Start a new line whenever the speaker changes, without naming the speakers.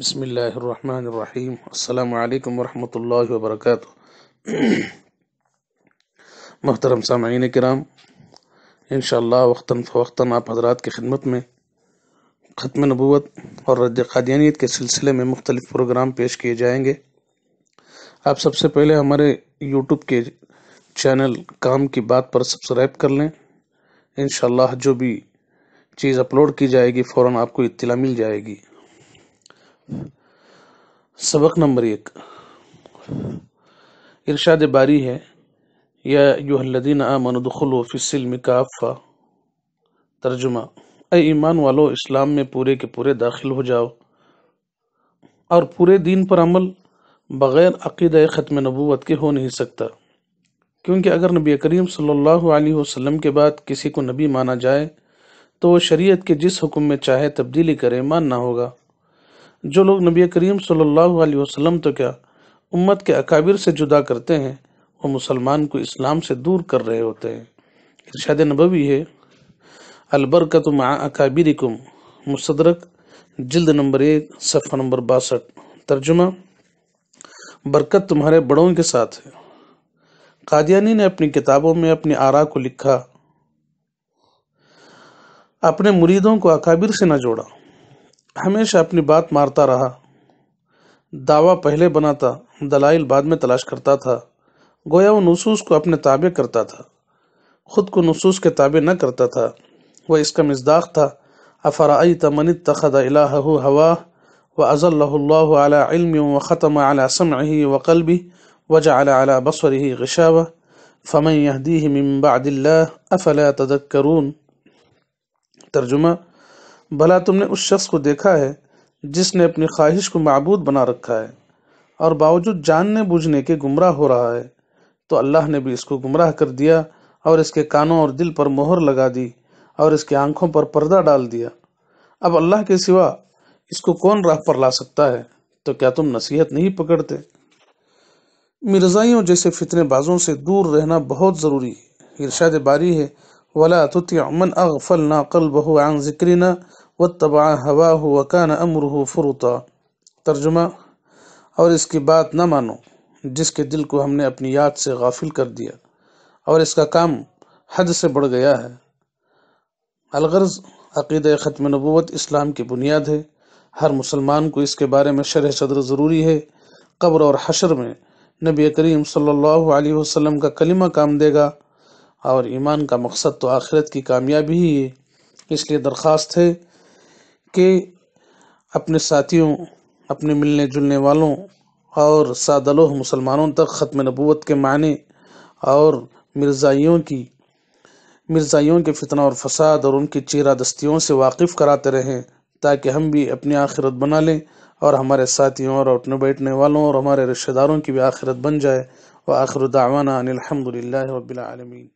بسم اللہ الرحمن الرحیم السلام علیکم ورحمۃ اللہ وبرکاتہ محترم سامعین کرام انشاءاللہ وقتاً فوقتاً آپ حضرات کی خدمت میں ختم نبوت اور رد قادیانیت کے سلسلے میں مختلف پروگرام پیش کیے جائیں گے آپ سب سے پہلے ہمارے یوٹیوب کے چینل کام کی بات پر سبسکرائب کر لیں انشاءاللہ جو بھی چیز اپلوڈ کی جائے گی فوراً آپ کو اطلاع مل جائے گی سبق نمبر ایک ارشاد باری ہے یا فی السلم کافہ ترجمہ اے ایمان والو اسلام میں پورے کے پورے داخل ہو جاؤ اور پورے دین پر عمل بغیر عقیدہ ختم نبوت کے ہو نہیں سکتا کیونکہ اگر نبی کریم صلی اللہ علیہ وسلم کے بعد کسی کو نبی مانا جائے تو وہ شریعت کے جس حکم میں چاہے تبدیلی کرے ماننا ہوگا جو لوگ نبی کریم صلی اللہ علیہ وسلم تو کیا امت کے اکابر سے جدا کرتے ہیں وہ مسلمان کو اسلام سے دور کر رہے ہوتے ہیں ارشاد نبوی ہے البرکت مع اکابرکم مصدرک جلد نمبر ایک صفحہ نمبر باسٹھ ترجمہ برکت تمہارے بڑوں کے ساتھ ہے قادیانی نے اپنی کتابوں میں اپنی آرا کو لکھا اپنے مریدوں کو اکابر سے نہ جوڑا ہمیشہ اپنی بات مارتا رہا دعویٰ پہلے بناتا دلائل بعد میں تلاش کرتا تھا گویا وہ نصوص کو اپنے تابع کرتا تھا خود کو نصوص کے تابع نہ کرتا تھا وہ اس کا مزداق تھا افرای تمنت تخد الحوا و اضل علم و خطم علیہ وقلبی وجا علی علیٰ فمن غشا و بعد ممبل اف الدکرون ترجمہ بھلا تم نے اس شخص کو دیکھا ہے جس نے اپنی خواہش کو معبود بنا رکھا ہے اور باوجود جاننے بوجھنے کے گمراہ ہو رہا ہے تو اللہ نے بھی اس کو گمراہ کر دیا اور اس کے کانوں اور دل پر مہر لگا دی اور اس کے آنکھوں پر پردہ ڈال دیا اب اللہ کے سوا اس کو کون راہ پر لا سکتا ہے تو کیا تم نصیحت نہیں پکڑتے مرزائیوں جیسے فتنے بازوں سے دور رہنا بہت ضروری ہے ارشاد باری ہے وَلَا تُتِعْ مَنْ أَغْفَلْنَا قَلْبَهُ عَنْ ذِكْرِنَا و تباہ ہوا ہو وکان امر ہو ترجمہ اور اس کی بات نہ مانو جس کے دل کو ہم نے اپنی یاد سے غافل کر دیا اور اس کا کام حد سے بڑھ گیا ہے الغرض عقیدہ ختم نبوت اسلام کی بنیاد ہے ہر مسلمان کو اس کے بارے میں شرح صدر ضروری ہے قبر اور حشر میں نبی کریم صلی اللہ علیہ وسلم کا کلمہ کام دے گا اور ایمان کا مقصد تو آخرت کی کامیابی ہی ہے اس لیے درخواست ہے کہ اپنے ساتھیوں اپنے ملنے جلنے والوں اور سادلوہ مسلمانوں تک ختم نبوت کے معنی اور مرزائیوں کی مرزائیوں کے فتنہ اور فساد اور ان کی چیرہ دستیوں سے واقف کراتے رہیں تاکہ ہم بھی اپنی آخرت بنا لیں اور ہمارے ساتھیوں اور اٹھنے بیٹھنے والوں اور ہمارے رشتے داروں کی بھی آخرت بن جائے وآخر دعوانا ان الحمدللہ رب العالمین